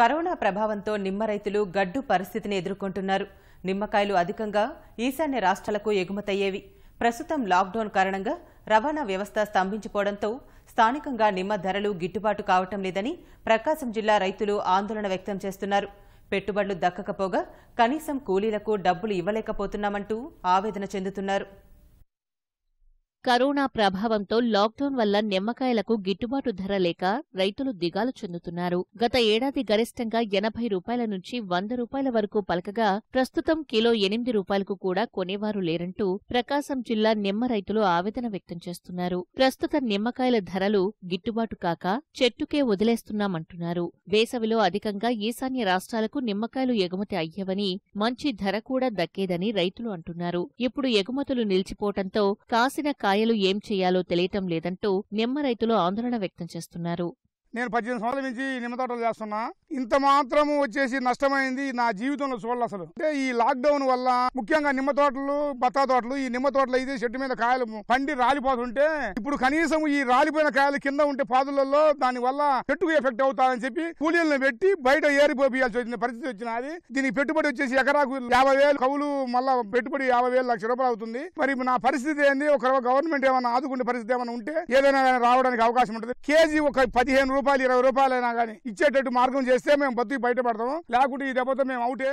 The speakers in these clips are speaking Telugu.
కరోనా ప్రభావంతో నిమ్మ రైతులు గడ్డు పరిస్థితిని ఎదుర్కొంటున్నారు నిమ్మకాయలు అధికంగా ఈశాన్య రాష్ట్రాలకు ఎగుమతయ్యేవి ప్రస్తుతం లాక్డౌన్ కారణంగా రవాణా వ్యవస్థ స్తంభించిపోవడంతో స్థానికంగా నిమ్మ ధరలు గిట్టుబాటు కావటం లేదని ప్రకాశం జిల్లా రైతులు ఆందోళన వ్యక్తం చేస్తున్నారు పెట్టుబడులు దక్కకపోగా కనీసం కూలీలకు డబ్బులు ఇవ్వలేకపోతున్నామంటూ ఆవేదన చెందుతున్నారు కరోనా ప్రభావంతో లాక్డౌన్ వల్ల నిమ్మకాయలకు గిట్టుబాటు ధర లేక రైతులు దిగాలు చెందుతున్నారు గత ఏడాది గరిష్టంగా ఎనభై రూపాయల నుంచి వంద రూపాయల వరకు పలకగా ప్రస్తుతం కిలో ఎనిమిది రూపాయలకు కూడా కొనేవారు లేరంటూ ప్రకాశం జిల్లా నిమ్మ రైతులు ఆవేదన వ్యక్తం చేస్తున్నారు ప్రస్తుత నిమ్మకాయల ధరలు గిట్టుబాటు కాక చెట్టుకే వదిలేస్తున్నామంటున్నారు వేసవిలో అధికంగా ఈశాన్య రాష్ట్రాలకు నిమ్మకాయలు ఎగుమతి అయ్యేవని మంచి ధర కూడా దక్కేదని రైతులు అంటున్నారు ఇప్పుడు ఎగుమతులు నిలిచిపోవటంతో కాసిన కాయలు ఏం చేయాలో తెలియటం లేదంటూ నిమ్మ రైతులు ఆందోళన వ్యక్తం చేస్తున్నారు నేను పద్దెనిమిది సంవత్సరాల నుంచి నిమ్మ తోటలు చేస్తున్నా ఇంత మాత్రము వచ్చేసి నష్టమైంది నా జీవితంలో చూడాలి అసలు అంటే ఈ లాక్డౌన్ వల్ల ముఖ్యంగా నిమ్మ తోటలు బత్తా తోటలు ఈ నిమ్మ తోటలు అయితే చెట్టు మీద కాయలు పండి రాలిపోతుంటే ఇప్పుడు కనీసం ఈ రాలిపోయిన కాయలు కింద ఉంటే పాదులలో దాని వల్ల చెట్టుకు ఎఫెక్ట్ అవుతాదని చెప్పి కూలీలను పెట్టి బయట ఏరిపోయాల్సి వచ్చిన పరిస్థితి వచ్చినది దీనికి పెట్టుబడి వచ్చేసి ఎకరాకు యాభై వేలు కవులు మళ్ళా పెట్టుబడి యాభై వేలు లక్ష రూపాయలు అవుతుంది మరి నా పరిస్థితి ఏంది ఒక గవర్నమెంట్ ఏమైనా ఆదుకునే పరిస్థితి ఏమైనా ఉంటే ఏదైనా రావడానికి అవకాశం ఉంటుంది కేజీ ఒక పదిహేను రూపాయలు ఇరవై రూపాయలైనా కానీ ఇచ్చేటట్టు మార్గం చేస్తే మేము బతికి బయటపడతాము లేకుంటే ఈ దెబ్బతో మేము అవుటే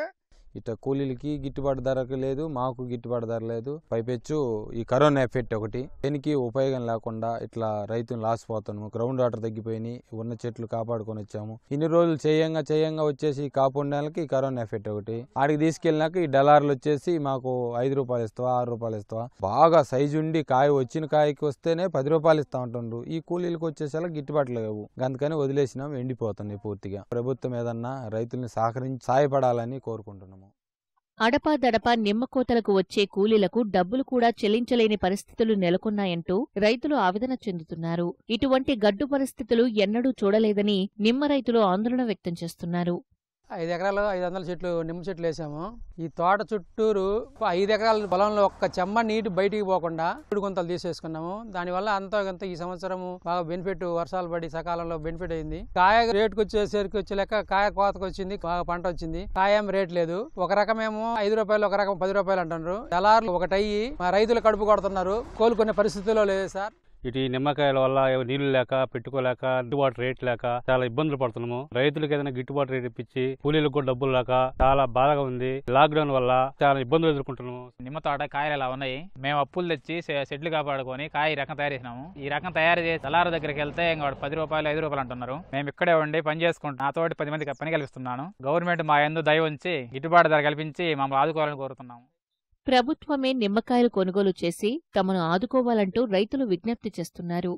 ఇట్లా కూలీలకి గిట్టుబాటు ధరకు లేదు మాకు గిట్టుబాటు ధర లేదు పైపెచ్చు ఈ కరోనా ఎఫెక్ట్ ఒకటి దీనికి ఉపయోగం లేకుండా ఇట్లా రైతులు లాస్ పోతున్నాము గ్రౌండ్ వాటర్ తగ్గిపోయినాయి ఉన్న చెట్లు కాపాడుకొని వచ్చాము ఇన్ని రోజులు చేయంగా చేయంగా వచ్చేసి కాపాడిన ఈ కరోనా ఎఫెక్ట్ ఒకటి ఆడికి తీసుకెళ్ళినాక ఈ డలార్లు వచ్చేసి మాకు ఐదు రూపాయలు ఇస్తావా ఆరు రూపాయలు ఇస్తావా బాగా సైజు ఉండి కాయ వచ్చిన కాయకి వస్తేనే పది రూపాయలు ఇస్తా ఉంటుండ్రు ఈ కూలీలకు వచ్చేసేలా గిట్టుబాటు లేవు అందుకని వదిలేసినాం ఎండిపోతుంది పూర్తిగా ప్రభుత్వం ఏదన్నా రైతుల్ని సహకరించి సహాయపడాలని కోరుకుంటున్నాము అడపాదడపా నిమ్మకోతలకు వచ్చే కూలీలకు డబ్బులు కూడా చెల్లించలేని పరిస్థితులు నెలకొన్నాయంటూ రైతులు ఆవేదన చెందుతున్నారు ఇటువంటి గడ్డు పరిస్థితులు ఎన్నడూ చూడలేదని నిమ్మ రైతులు ఆందోళన వ్యక్తం చేస్తున్నారు ఐదు ఎకరాలు ఐదు వందల చెట్లు నిమ్మ చెట్లు వేసాము ఈ తోట చుట్టూరు ఐదు ఎకరాల పొలంలో ఒక్క చెమ్మ నీటి బయటికి పోకుండా ఇప్పుడు కొంతలు తీసేసుకున్నాము దానివల్ల అంత కొంత ఈ సంవత్సరం బాగా బెనిఫిట్ వర్షాలు పడి సకాలంలో బెనిఫిట్ అయింది కాయ రేటుకు వచ్చేసరికి లెక్క కాయ కోతకు వచ్చింది బాగా పంట వచ్చింది కాయం రేట్ లేదు ఒక రకమేమో ఐదు రూపాయలు ఒక రకం పది రూపాయలు అంటున్నారు దళారులు ఒకటయ్యి రైతులు కడుపు కొడుతున్నారు కోలుకునే పరిస్థితుల్లో లేదు సార్ ఇటు నిమ్మకాయల వల్ల నీళ్లు లేక పెట్టుకోలేక గిట్టుబాటు రేట్ లేక చాలా ఇబ్బందులు పడుతున్నాము రైతులకు ఏదైనా గిట్టుబాటు రేట్ ఇప్పించి కూలీలకు కూడా డబ్బులు లేక చాలా బాధగా ఉంది లాక్డౌన్ వల్ల చాలా ఇబ్బందులు ఎదుర్కొంటున్నాము నిమ్మ తోట కాయలు ఎలా ఉన్నాయి మేము అప్పులు తెచ్చి షెడ్లు కాపాడుకొని కాయ రకం తయారు చేసినాము ఈ రకం తయారు చేసి తలారు దగ్గరికి వెళ్తే ఇంకా పది రూపాయలు ఐదు రూపాయలు అంటున్నారు మేము ఇక్కడే ఉండి పని చేసుకుంటాం నా తోటి పది మందికి పని కల్పిస్తున్నాను గవర్నమెంట్ మా ఎందు దయ ఉంచి గిట్టుబాటు ధర కల్పించి మమ్మల్ని ఆదుకోవాలని కోరుతున్నాము ప్రభుత్వమే నిమ్మకాయలు కొనుగోలు చేసి తమను ఆదుకోవాలంటూ రైతులు విజ్ఞప్తి చేస్తున్నారు